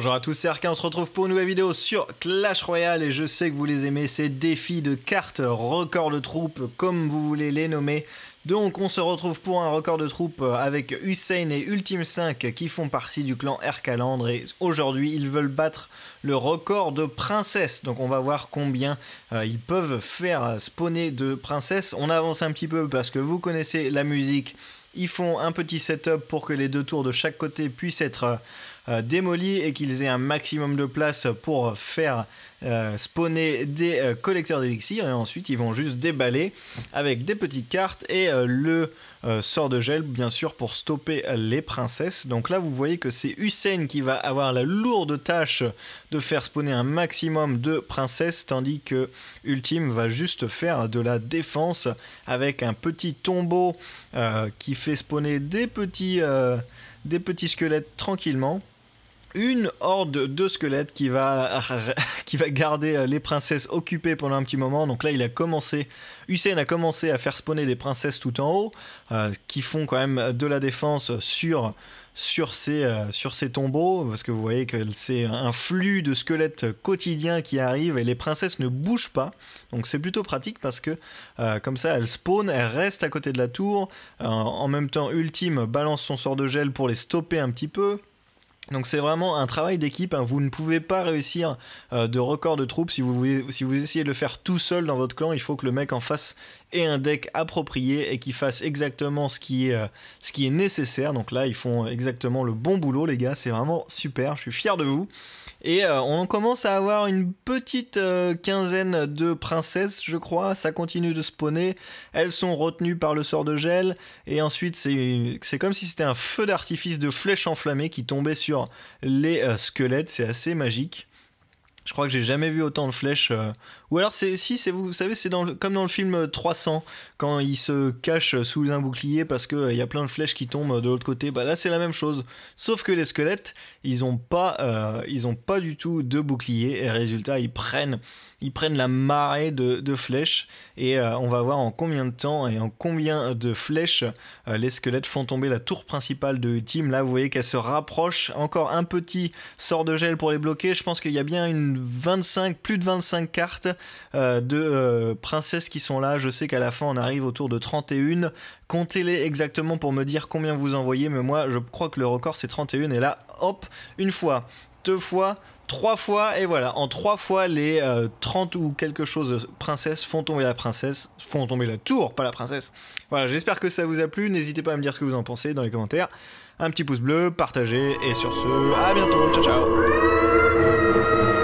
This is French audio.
Bonjour à tous, c'est Arca, on se retrouve pour une nouvelle vidéo sur Clash Royale et je sais que vous les aimez, ces défis de cartes, record de troupes, comme vous voulez les nommer. Donc on se retrouve pour un record de troupes avec Hussein et Ultime 5 qui font partie du clan Erkalandre et aujourd'hui ils veulent battre le record de princesse, Donc on va voir combien euh, ils peuvent faire spawner de princesses. On avance un petit peu parce que vous connaissez la musique. Ils font un petit setup pour que les deux tours de chaque côté puissent être euh, démolis et qu'ils aient un maximum de place pour faire euh, spawner des collecteurs d'élixirs Et ensuite, ils vont juste déballer avec des petites cartes et euh, le euh, sort de gel, bien sûr, pour stopper les princesses. Donc là, vous voyez que c'est Hussein qui va avoir la lourde tâche de faire spawner un maximum de princesses, tandis que Ultime va juste faire de la défense avec un petit tombeau euh, qui fait spawner des petits, des petits squelettes tranquillement une horde de squelettes qui va, garder euh, les princesses occupées pendant un petit moment. Donc là, il a commencé, Hussein a commencé à faire spawner des princesses tout en haut, euh, qui font quand même de la défense sur, sur, ces, euh, sur ces tombeaux, parce que vous voyez que c'est un flux de squelettes quotidiens qui arrive et les princesses ne bougent pas. Donc c'est plutôt pratique parce que comme ça, elles spawnent, elles restent à côté de la tour. en même temps, Ultime balance son sort de gel pour les stopper un petit peu. Donc c'est vraiment un travail d'équipe. Hein. Vous ne pouvez pas réussir euh, de record de troupes si vous, si vous essayez de le faire tout seul dans votre clan. Il faut que le mec en face et un deck approprié et qu'il fasse exactement ce qui est, euh, ce qui est nécessaire. Donc là, ils font exactement le bon boulot, les gars. C'est vraiment super. Je suis fier de vous. Et euh, on commence à avoir une petite quinzaine de princesses, je crois. Ça continue de spawner. Elles sont retenues par le sort de gel. Et ensuite, c'est comme si c'était un feu d'artifice de flèches enflammées qui tombait sur les euh, squelettes, c'est assez magique. Je crois que j'ai jamais vu autant de flèches. Euh. Ou alors, c'est si, c'est vous, savez, c'est comme dans le film 300, euh, quand ils se cachent sous un bouclier parce qu'il euh, il y a plein de flèches qui tombent de l'autre côté. Bah là, c'est la même chose. Sauf que les squelettes, ils n'ont pas, pas du tout de bouclier. Et résultat, ils prennent, ils prennent la marée de, flèches. Et on va voir en combien de temps et en combien de flèches les squelettes font tomber la tour principale de U-Team Là, vous voyez qu'elle se rapproche. Encore un petit sort de gel pour les bloquer. Je pense qu'il y a bien une 25, plus de 25 cartes euh, de euh, princesses qui sont là. Je sais qu'à la fin, on arrive autour de 31. Comptez-les exactement pour me dire combien vous envoyez, mais moi, je crois que le record, c'est 31. Et là, hop, une fois, deux fois, trois fois, et voilà, en trois fois, les 30 euh, ou quelque chose princesses font tomber la princesse, font tomber la tour, pas la princesse. Voilà, j'espère que ça vous a plu, n'hésitez pas à me dire ce que vous en pensez dans les commentaires. Un petit pouce bleu, partagez, et sur ce, à bientôt, ciao ciao